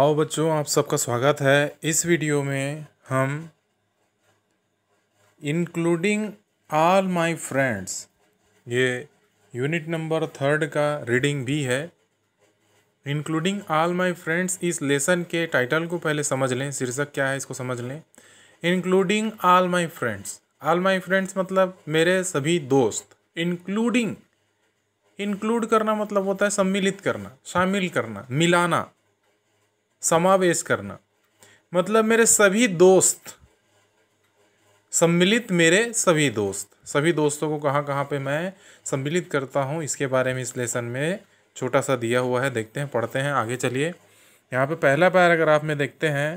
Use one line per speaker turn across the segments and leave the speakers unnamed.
आओ बच्चों आप सबका स्वागत है इस वीडियो में हम इंक्लूडिंग ऑल माय फ्रेंड्स ये यूनिट नंबर थर्ड का रीडिंग भी है इंक्लूडिंग ऑल माय फ्रेंड्स इस लेसन के टाइटल को पहले समझ लें शीर्षक क्या है इसको समझ लें including all my friends all my friends मतलब मेरे सभी दोस्त इंक्लूडिंग इंक्लूड करना मतलब होता है सम्मिलित करना शामिल करना मिलाना समावेश करना मतलब मेरे सभी दोस्त सम्मिलित मेरे सभी दोस्त सभी दोस्तों को कहाँ कहाँ पे मैं सम्मिलित करता हूँ इसके बारे में इस लेसन में छोटा सा दिया हुआ है देखते हैं पढ़ते हैं आगे चलिए यहाँ पे पहला पैराग्राफ में देखते हैं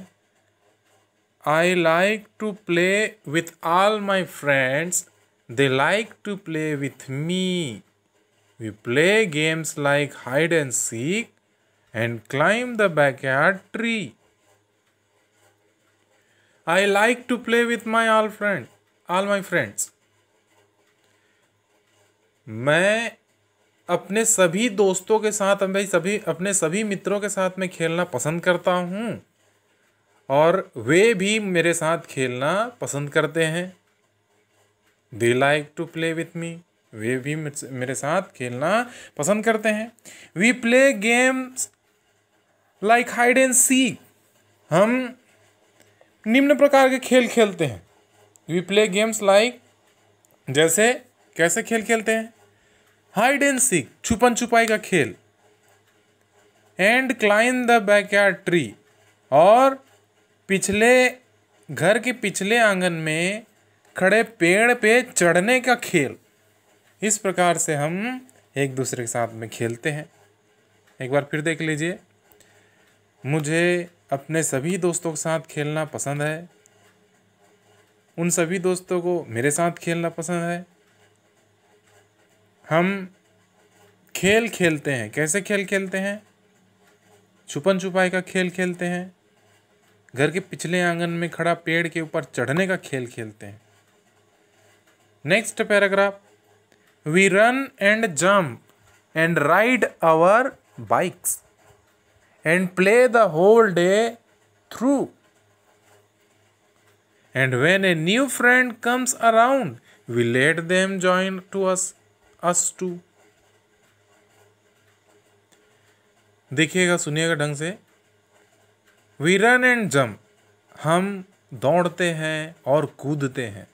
I like to play with all my friends they like to play with me we play games like hide and seek and climb the backyard tree. I like to play with my all friend, all my friends. मैं अपने सभी दोस्तों के साथ भाई सभी अपने सभी मित्रों के साथ मैं खेलना पसंद करता हूँ और वे भी मेरे साथ खेलना पसंद करते हैं they like to play with me वे भी मेरे साथ खेलना पसंद करते हैं we play games like hide and see हम निम्न प्रकार के खेल खेलते हैं वी प्ले गेम्स लाइक जैसे कैसे खेल खेलते हैं हाइड एंड सी छुपन छुपाई का खेल and climb the backyard tree और पिछले घर के पिछले आंगन में खड़े पेड़ पे चढ़ने का खेल इस प्रकार से हम एक दूसरे के साथ में खेलते हैं एक बार फिर देख लीजिए मुझे अपने सभी दोस्तों के साथ खेलना पसंद है उन सभी दोस्तों को मेरे साथ खेलना पसंद है हम खेल खेलते हैं कैसे खेल खेलते हैं छुपन छुपाई का खेल खेलते हैं घर के पिछले आंगन में खड़ा पेड़ के ऊपर चढ़ने का खेल खेलते हैं next paragraph we run and jump and ride our bikes and play the whole day through. And when a new friend comes around, we let them join to us us too. देखिएगा सुनिएगा ढंग से we run and jump हम दौड़ते हैं और कूदते हैं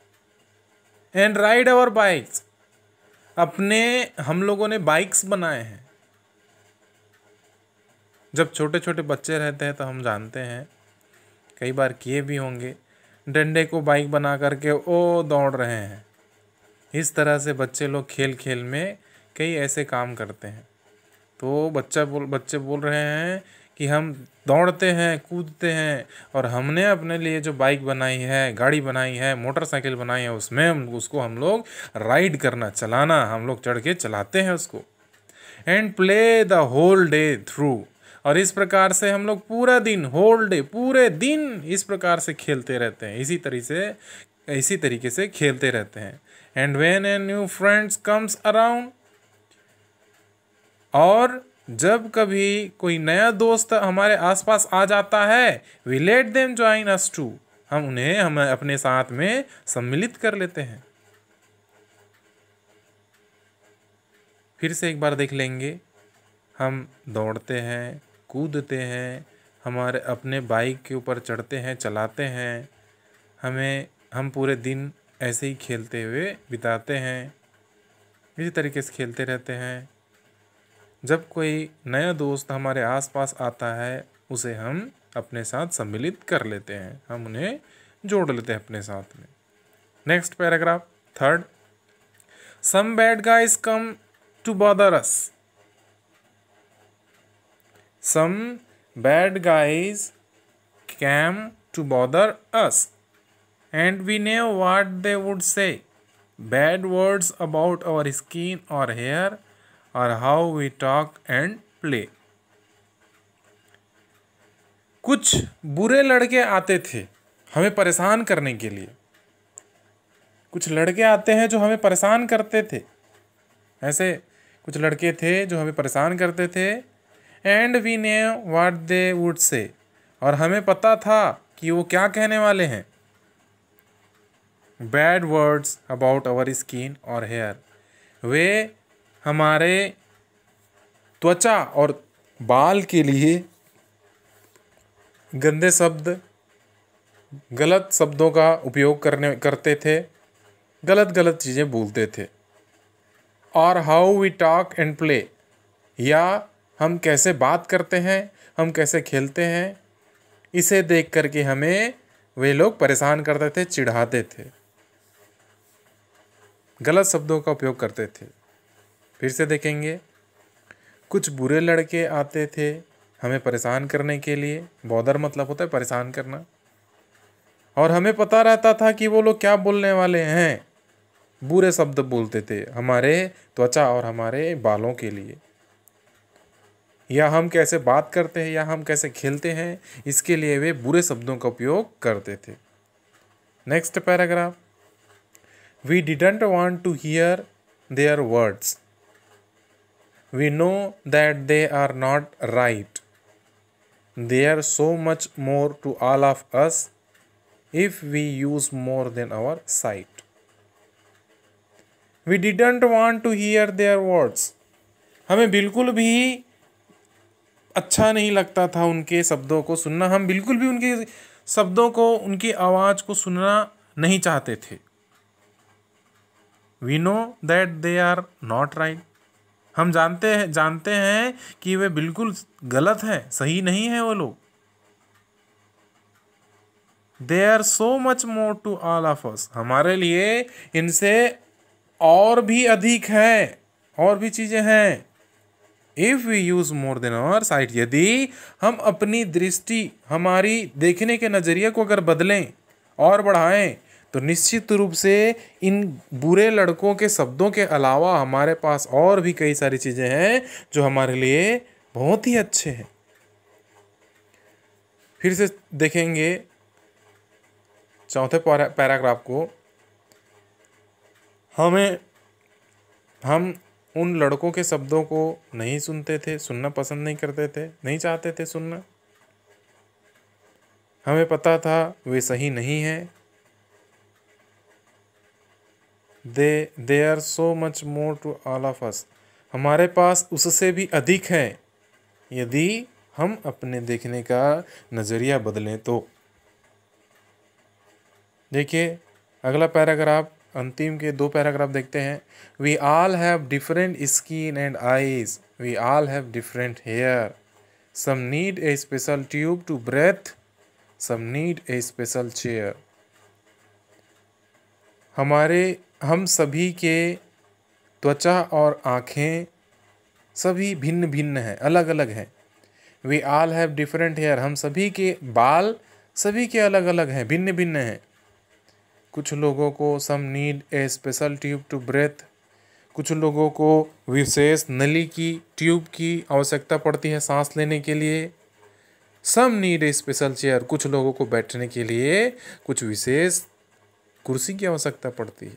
एंड राइड आवर बाइक्स अपने हम लोगों ने बाइक्स बनाए हैं जब छोटे छोटे बच्चे रहते हैं तो हम जानते हैं कई बार किए भी होंगे डंडे को बाइक बना करके ओ दौड़ रहे हैं इस तरह से बच्चे लोग खेल खेल में कई ऐसे काम करते हैं तो बच्चा बोल बच्चे बोल रहे हैं कि हम दौड़ते हैं कूदते हैं और हमने अपने लिए जो बाइक बनाई है गाड़ी बनाई है मोटरसाइकिल बनाई है उसमें हम उसको हम लोग राइड करना चलाना हम लोग चढ़ के चलाते हैं उसको and play the whole day through और इस प्रकार से हम लोग पूरा दिन होल डे पूरे दिन इस प्रकार से खेलते रहते हैं इसी तरीके से इसी तरीके से खेलते रहते हैं and when a new friends comes around और जब कभी कोई नया दोस्त हमारे आसपास आ जाता है we let them join us too हम उन्हें हम अपने साथ में सम्मिलित कर लेते हैं फिर से एक बार देख लेंगे हम दौड़ते हैं कूदते हैं हमारे अपने बाइक के ऊपर चढ़ते हैं चलाते हैं हमें हम पूरे दिन ऐसे ही खेलते हुए बिताते हैं इसी तरीके से खेलते रहते हैं जब कोई नया दोस्त हमारे आसपास आता है उसे हम अपने साथ सम्मिलित कर लेते हैं हम उन्हें जोड़ लेते हैं अपने साथ में next paragraph third some bad guys come to bother us some bad guys came to bother us and we knew what they would say bad words about our skin और हेयर और how we talk and play कुछ बुरे लड़के आते थे हमें परेशान करने के लिए कुछ लड़के आते हैं जो हमें परेशान करते थे ऐसे कुछ लड़के थे जो हमें परेशान करते थे and we knew what they would से और हमें पता था कि वो क्या कहने वाले हैं bad words about our skin और हेयर वे हमारे त्वचा और बाल के लिए गंदे शब्द गलत शब्दों का उपयोग करने करते थे गलत गलत चीज़ें बोलते थे और how we talk and play या हम कैसे बात करते हैं हम कैसे खेलते हैं इसे देख कर के हमें वे लोग परेशान करते थे चिढ़ाते थे गलत शब्दों का उपयोग करते थे फिर से देखेंगे कुछ बुरे लड़के आते थे हमें परेशान करने के लिए बॉदर मतलब होता है परेशान करना और हमें पता रहता था कि वो लोग क्या बोलने वाले हैं बुरे शब्द बोलते थे हमारे त्वचा और हमारे बालों के लिए या हम कैसे बात करते हैं या हम कैसे खेलते हैं इसके लिए वे बुरे शब्दों का उपयोग करते थे next paragraph we didn't want to hear their words we know that they are not right they are so much more to all of us if we use more than our sight we didn't want to hear their words हमें बिल्कुल भी अच्छा नहीं लगता था उनके शब्दों को सुनना हम बिल्कुल भी उनके शब्दों को उनकी आवाज़ को सुनना नहीं चाहते थे we know that they are not right हम जानते हैं जानते हैं कि वे बिल्कुल गलत हैं सही नहीं है वो लोग they are so much more to all of us हमारे लिए इनसे और भी अधिक है और भी चीज़ें हैं if we use more than our sight यदि हम अपनी दृष्टि हमारी देखने के नज़रिए को अगर बदलें और बढ़ाएं तो निश्चित रूप से इन बुरे लड़कों के शब्दों के अलावा हमारे पास और भी कई सारी चीज़ें हैं जो हमारे लिए बहुत ही अच्छे हैं फिर से देखेंगे चौथे पैराग्राफ को हमें हम उन लड़कों के शब्दों को नहीं सुनते थे सुनना पसंद नहीं करते थे नहीं चाहते थे सुनना हमें पता था वे सही नहीं है they they are so much more to all of us हमारे पास उससे भी अधिक है यदि हम अपने देखने का नज़रिया बदलें तो देखिए अगला पैराग्राफ अंतिम के दो पैराग्राफ देखते हैं we all have different skin and eyes we all have different hair some need a special tube to breathe some need a special chair हमारे हम सभी के त्वचा और आँखें सभी भिन्न भिन्न हैं अलग अलग हैं we all have different hair हम सभी के बाल सभी के अलग अलग हैं भिन्न भिन्न हैं कुछ लोगों को some need a special tube to breathe कुछ लोगों को विशेष नली की ट्यूब की आवश्यकता पड़ती है सांस लेने के लिए some need a special chair कुछ लोगों को बैठने के लिए कुछ विशेष कुर्सी की आवश्यकता पड़ती है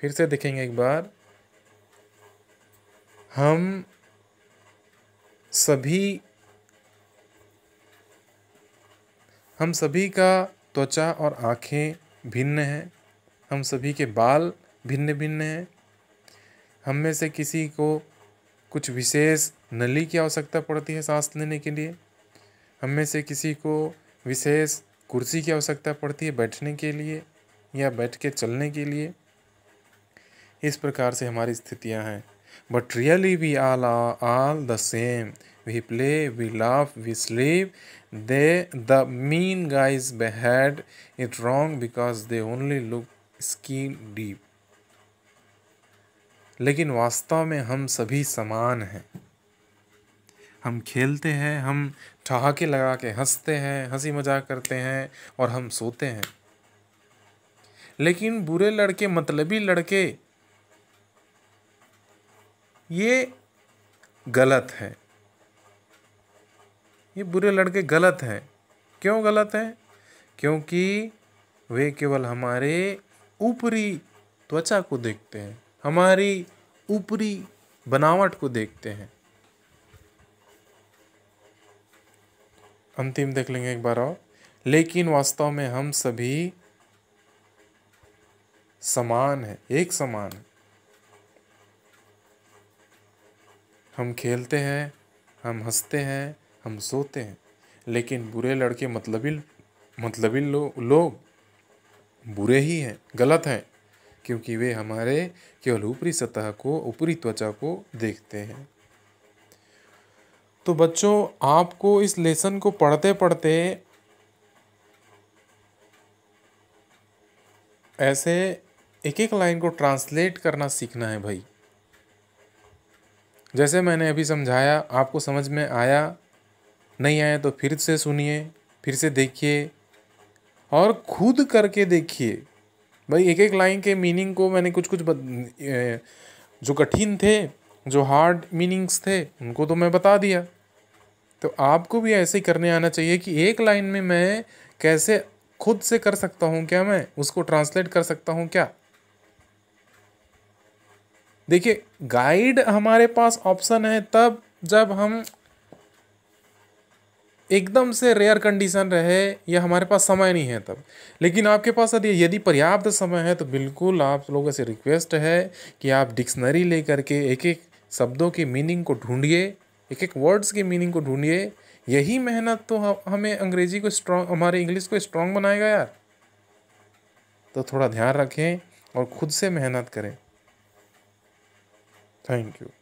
फिर से देखेंगे एक बार हम सभी हम सभी का त्वचा और आँखें भिन्न हैं हम सभी के बाल भिन्न भिन्न हैं हम में से किसी को कुछ विशेष नली की आवश्यकता पड़ती है सांस लेने के लिए हम में से किसी को विशेष कुर्सी की आवश्यकता पड़ती है बैठने के लिए या बैठ के चलने के लिए इस प्रकार से हमारी स्थितियां हैं but really we all all the same we play we laugh we sleep they the mean guys बेहड it wrong because they only look skin deep लेकिन वास्तव में हम सभी समान हैं हम खेलते हैं हम ठहाके लगा के हंसते हैं हंसी मजाक करते हैं और हम सोते हैं लेकिन बुरे लड़के मतलबी लड़के ये गलत है ये बुरे लड़के गलत हैं क्यों गलत हैं क्योंकि वे केवल हमारे ऊपरी त्वचा को देखते हैं हमारी ऊपरी बनावट को देखते हैं अंतिम देख लेंगे एक बार और लेकिन वास्तव में हम सभी समान है एक समान है हम खेलते हैं हम हंसते हैं हम सोते हैं लेकिन बुरे लड़के मतलब ही लो, लोग बुरे ही हैं गलत हैं क्योंकि वे हमारे केवल ऊपरी सतह को ऊपरी त्वचा को देखते हैं तो बच्चों आपको इस लेसन को पढ़ते पढ़ते ऐसे एक एक लाइन को ट्रांसलेट करना सीखना है भाई जैसे मैंने अभी समझाया आपको समझ में आया नहीं आए तो फिर से सुनिए फिर से देखिए और खुद करके देखिए भाई एक एक लाइन के मीनिंग को मैंने कुछ कुछ बद... जो कठिन थे जो हार्ड मीनिंग्स थे उनको तो मैं बता दिया तो आपको भी ऐसे ही करने आना चाहिए कि एक लाइन में मैं कैसे खुद से कर सकता हूँ क्या मैं उसको ट्रांसलेट कर सकता हूँ क्या देखिए गाइड हमारे पास ऑप्शन है तब जब हम एकदम से रेयर कंडीशन रहे या हमारे पास समय नहीं है तब लेकिन आपके पास यदि यदि पर्याप्त समय है तो बिल्कुल आप लोगों से रिक्वेस्ट है कि आप डिक्शनरी ले करके एक एक शब्दों की मीनिंग को ढूंढिए एक एक वर्ड्स की मीनिंग को ढूंढिए यही मेहनत तो हमें अंग्रेजी को स्ट्रॉन्ग हमारे इंग्लिश को स्ट्रॉन्ग बनाएगा यार तो थोड़ा ध्यान रखें और खुद से मेहनत करें थैंक यू